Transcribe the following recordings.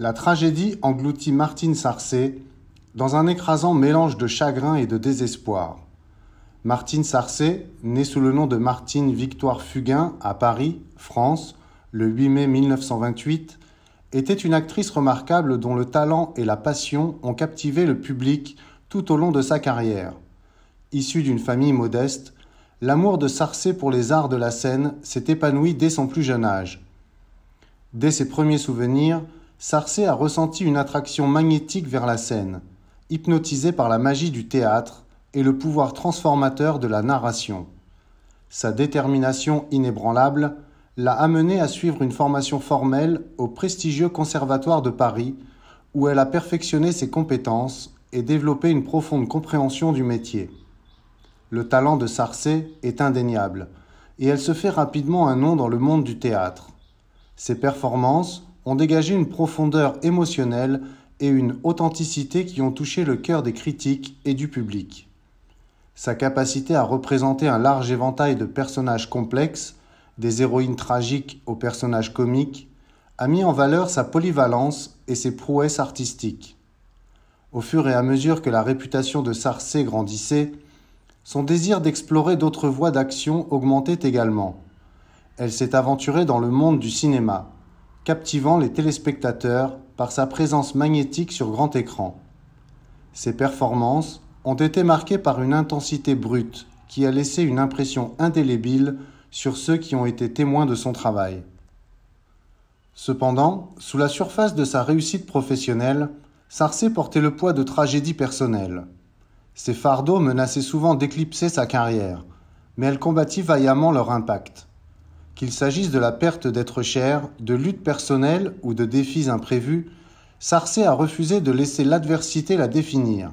la tragédie engloutit Martine Sarcé dans un écrasant mélange de chagrin et de désespoir. Martine Sarcé, née sous le nom de Martine Victoire Fugain à Paris, France, le 8 mai 1928, était une actrice remarquable dont le talent et la passion ont captivé le public tout au long de sa carrière. Issue d'une famille modeste, l'amour de Sarcé pour les arts de la scène s'est épanoui dès son plus jeune âge. Dès ses premiers souvenirs, Sarcey a ressenti une attraction magnétique vers la scène, hypnotisée par la magie du théâtre et le pouvoir transformateur de la narration. Sa détermination inébranlable l'a amenée à suivre une formation formelle au prestigieux Conservatoire de Paris, où elle a perfectionné ses compétences et développé une profonde compréhension du métier. Le talent de Sarcey est indéniable, et elle se fait rapidement un nom dans le monde du théâtre. Ses performances, ont dégagé une profondeur émotionnelle et une authenticité qui ont touché le cœur des critiques et du public. Sa capacité à représenter un large éventail de personnages complexes, des héroïnes tragiques aux personnages comiques, a mis en valeur sa polyvalence et ses prouesses artistiques. Au fur et à mesure que la réputation de Sarcé grandissait, son désir d'explorer d'autres voies d'action augmentait également. Elle s'est aventurée dans le monde du cinéma, captivant les téléspectateurs par sa présence magnétique sur grand écran. Ses performances ont été marquées par une intensité brute qui a laissé une impression indélébile sur ceux qui ont été témoins de son travail. Cependant, sous la surface de sa réussite professionnelle, Sarcé portait le poids de tragédies personnelles. Ses fardeaux menaçaient souvent d'éclipser sa carrière, mais elle combattit vaillamment leur impact. Qu'il s'agisse de la perte d'êtres chers, de luttes personnelles ou de défis imprévus, Sarcé a refusé de laisser l'adversité la définir.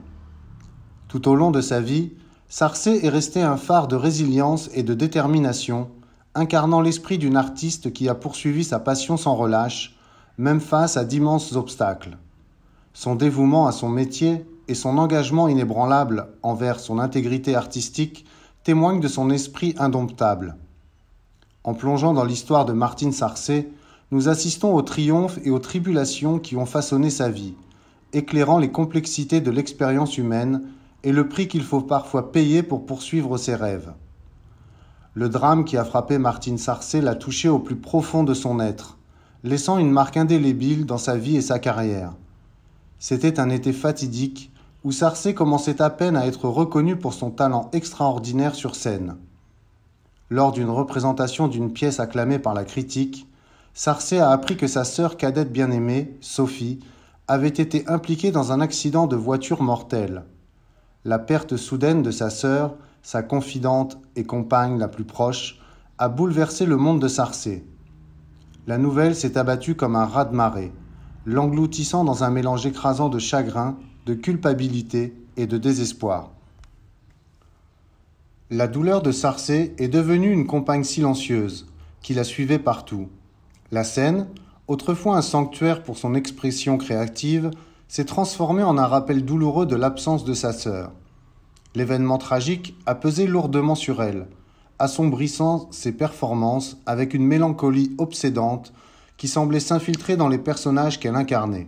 Tout au long de sa vie, Sarcé est resté un phare de résilience et de détermination, incarnant l'esprit d'une artiste qui a poursuivi sa passion sans relâche, même face à d'immenses obstacles. Son dévouement à son métier et son engagement inébranlable envers son intégrité artistique témoignent de son esprit indomptable. En plongeant dans l'histoire de Martine Sarcé, nous assistons aux triomphes et aux tribulations qui ont façonné sa vie, éclairant les complexités de l'expérience humaine et le prix qu'il faut parfois payer pour poursuivre ses rêves. Le drame qui a frappé Martine Sarcé l'a touché au plus profond de son être, laissant une marque indélébile dans sa vie et sa carrière. C'était un été fatidique où Sarcé commençait à peine à être reconnu pour son talent extraordinaire sur scène. Lors d'une représentation d'une pièce acclamée par la critique, Sarcey a appris que sa sœur cadette bien-aimée, Sophie, avait été impliquée dans un accident de voiture mortelle. La perte soudaine de sa sœur, sa confidente et compagne la plus proche, a bouleversé le monde de Sarcey. La nouvelle s'est abattue comme un raz de marée, l'engloutissant dans un mélange écrasant de chagrin, de culpabilité et de désespoir. La douleur de Sarcé est devenue une compagne silencieuse, qui la suivait partout. La scène, autrefois un sanctuaire pour son expression créative, s'est transformée en un rappel douloureux de l'absence de sa sœur. L'événement tragique a pesé lourdement sur elle, assombrissant ses performances avec une mélancolie obsédante qui semblait s'infiltrer dans les personnages qu'elle incarnait.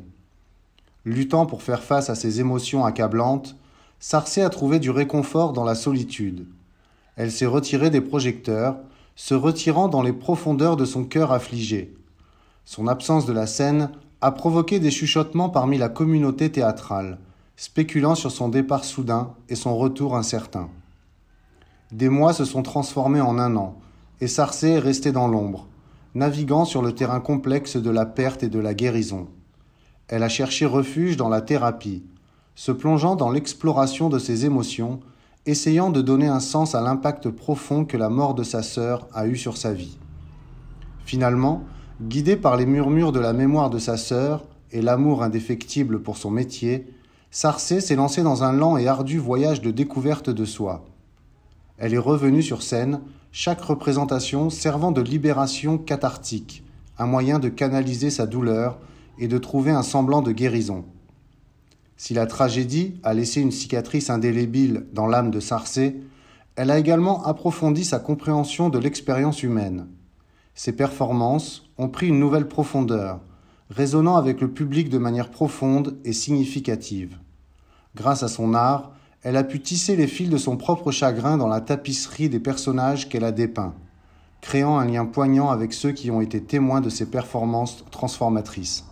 Luttant pour faire face à ses émotions accablantes, Sarcé a trouvé du réconfort dans la solitude. Elle s'est retirée des projecteurs, se retirant dans les profondeurs de son cœur affligé. Son absence de la scène a provoqué des chuchotements parmi la communauté théâtrale, spéculant sur son départ soudain et son retour incertain. Des mois se sont transformés en un an, et Sarcé est restée dans l'ombre, naviguant sur le terrain complexe de la perte et de la guérison. Elle a cherché refuge dans la thérapie, se plongeant dans l'exploration de ses émotions essayant de donner un sens à l'impact profond que la mort de sa sœur a eu sur sa vie. Finalement, guidée par les murmures de la mémoire de sa sœur et l'amour indéfectible pour son métier, Sarcé s'est lancée dans un lent et ardu voyage de découverte de soi. Elle est revenue sur scène, chaque représentation servant de libération cathartique, un moyen de canaliser sa douleur et de trouver un semblant de guérison. Si la tragédie a laissé une cicatrice indélébile dans l'âme de Sarcé, elle a également approfondi sa compréhension de l'expérience humaine. Ses performances ont pris une nouvelle profondeur, résonnant avec le public de manière profonde et significative. Grâce à son art, elle a pu tisser les fils de son propre chagrin dans la tapisserie des personnages qu'elle a dépeints, créant un lien poignant avec ceux qui ont été témoins de ses performances transformatrices.